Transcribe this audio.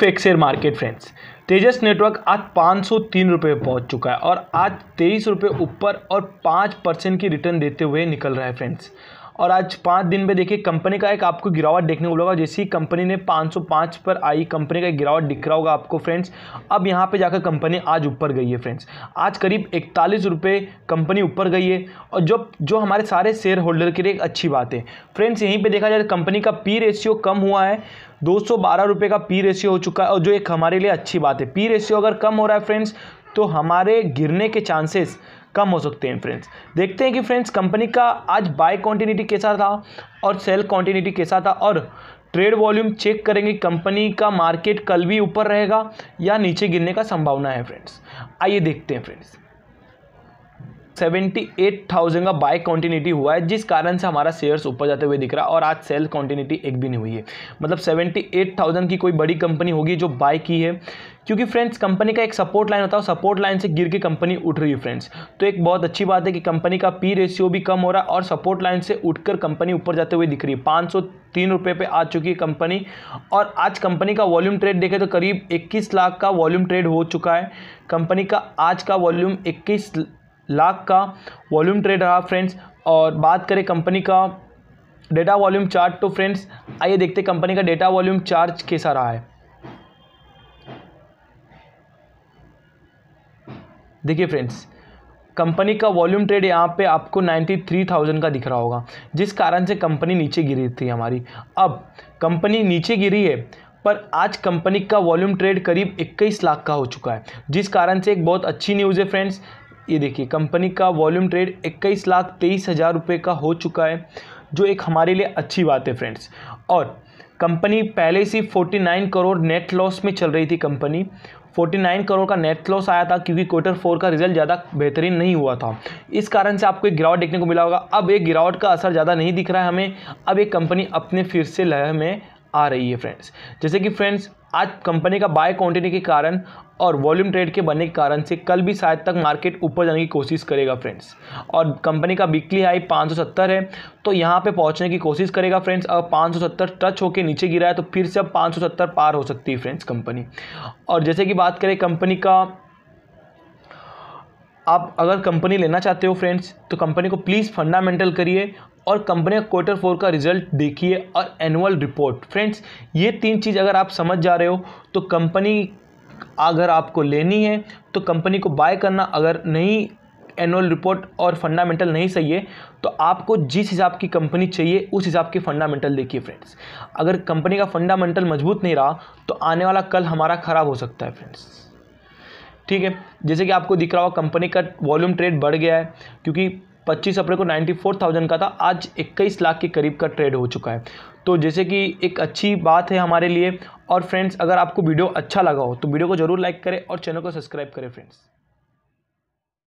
fix market friends Tejas network आज पाँच सौ तीन रुपये पहुँच चुका है और आज तेईस रुपये ऊपर और पाँच परसेंट की रिटर्न देते हुए निकल रहा है फ्रेंड्स और आज पाँच दिन में देखिए कंपनी का एक आपको गिरावट देखने को मिलेगा जैसी कंपनी ने 505 पर आई कंपनी का गिरावट दिख रहा होगा आपको फ्रेंड्स अब यहाँ पे जाकर कंपनी आज ऊपर गई है फ्रेंड्स आज करीब इकतालीस रुपये कंपनी ऊपर गई है और जो जो हमारे सारे शेयर होल्डर के लिए एक अच्छी बात है फ्रेंड्स यहीं पर देखा जाए तो कंपनी का पी रेशियो कम हुआ है दो सौ का पी रेशियो हो चुका है और जो एक हमारे लिए अच्छी बात है पी रेशियो अगर कम हो रहा है फ्रेंड्स तो हमारे गिरने के चांसेस कम हो सकते हैं फ्रेंड्स देखते हैं कि फ्रेंड्स कंपनी का आज बाय क्वान्टिटी कैसा था और सेल क्वान्टिटी कैसा था और ट्रेड वॉल्यूम चेक करेंगे कंपनी का मार्केट कल भी ऊपर रहेगा या नीचे गिरने का संभावना है फ्रेंड्स आइए देखते हैं फ्रेंड्स सेवेंटी एट थाउजेंड का बाय कॉन्टिन्यूटी हुआ है जिस कारण से हमारा शेयर्स ऊपर जाते हुए दिख रहा है और आज सेल कॉन्टिन्यूटी एक भी नहीं हुई है मतलब सेवेंटी एट थाउजेंड की कोई बड़ी कंपनी होगी जो बाय की है क्योंकि फ्रेंड्स कंपनी का एक सपोर्ट लाइन होता है सपोर्ट लाइन से गिर के कंपनी उठ रही है फ्रेंड्स तो एक बहुत अच्छी बात है कि कंपनी का पी रेशियो भी कम हो रहा है और सपोर्ट लाइन से उठकर कंपनी ऊपर जाते हुए दिख रही है पाँच सौ तीन रुपये पर आ चुकी है कंपनी और आज कंपनी का वॉल्यूम ट्रेड देखें तो करीब इक्कीस लाख का वॉल्यूम ट्रेड हो चुका है कंपनी का आज का वॉल्यूम इक्कीस लाख का वॉल्यूम ट्रेड रहा फ्रेंड्स और बात करें कंपनी का डेटा वॉल्यूम चार्ट तो फ्रेंड्स आइए देखते कंपनी का डेटा वॉल्यूम चार्ज कैसा रहा है देखिए फ्रेंड्स कंपनी का वॉल्यूम ट्रेड यहाँ पे आपको 93,000 का दिख रहा होगा जिस कारण से कंपनी नीचे गिरी थी हमारी अब कंपनी नीचे गिरी है पर आज कंपनी का वॉल्यूम ट्रेड करीब 21 लाख का हो चुका है जिस कारण से एक बहुत अच्छी न्यूज़ है फ्रेंड्स ये देखिए कंपनी का वॉल्यूम ट्रेड इक्कीस लाख तेईस हज़ार रुपये का हो चुका है जो एक हमारे लिए अच्छी बात है फ्रेंड्स और कंपनी पहले से 49 करोड़ नेट लॉस में चल रही थी कंपनी 49 करोड़ का नेट लॉस आया था क्योंकि क्वार्टर फोर का रिजल्ट ज़्यादा बेहतरीन नहीं हुआ था इस कारण से आपको एक गिरावट देखने को मिला होगा अब एक गिरावट का असर ज़्यादा नहीं दिख रहा है हमें अब एक कंपनी अपने फिर से लय में आ रही है फ्रेंड्स जैसे कि फ्रेंड्स आज कंपनी का बाय क्वांटिटी के कारण और वॉल्यूम ट्रेड के बनने के कारण से कल भी शायद तक मार्केट ऊपर जाने की कोशिश करेगा फ्रेंड्स और कंपनी का वीकली हाई 570 है तो यहाँ पे पहुँचने की कोशिश करेगा फ्रेंड्स अगर 570 टच होकर नीचे गिरा है तो फिर से अब 570 पार हो सकती है फ्रेंड्स कंपनी और जैसे कि बात करें कंपनी का आप अगर कंपनी लेना चाहते हो फ्रेंड्स तो कंपनी को प्लीज़ फंडामेंटल करिए और कंपनी क्वार्टर फोर का रिजल्ट देखिए और एनुअल रिपोर्ट फ्रेंड्स ये तीन चीज़ अगर आप समझ जा रहे हो तो कंपनी अगर आपको लेनी है तो कंपनी को बाय करना अगर नहीं एनुअल रिपोर्ट और फंडामेंटल नहीं सही है तो आपको जिस हिसाब की कंपनी चाहिए उस हिसाब की फंडामेंटल देखिए फ्रेंड्स अगर कंपनी का फंडामेंटल मजबूत नहीं रहा तो आने वाला कल हमारा ख़राब हो सकता है फ्रेंड्स ठीक है जैसे कि आपको दिख रहा हो कंपनी का वॉल्यूम ट्रेड बढ़ गया है क्योंकि पच्चीस अप्रैल को नाइन्टी फोर थाउजेंड का था आज इक्कीस लाख के करीब का ट्रेड हो चुका है तो जैसे कि एक अच्छी बात है हमारे लिए और फ्रेंड्स अगर आपको वीडियो अच्छा लगा हो तो वीडियो को ज़रूर लाइक करें और चैनल को सब्सक्राइब करें फ्रेंड्स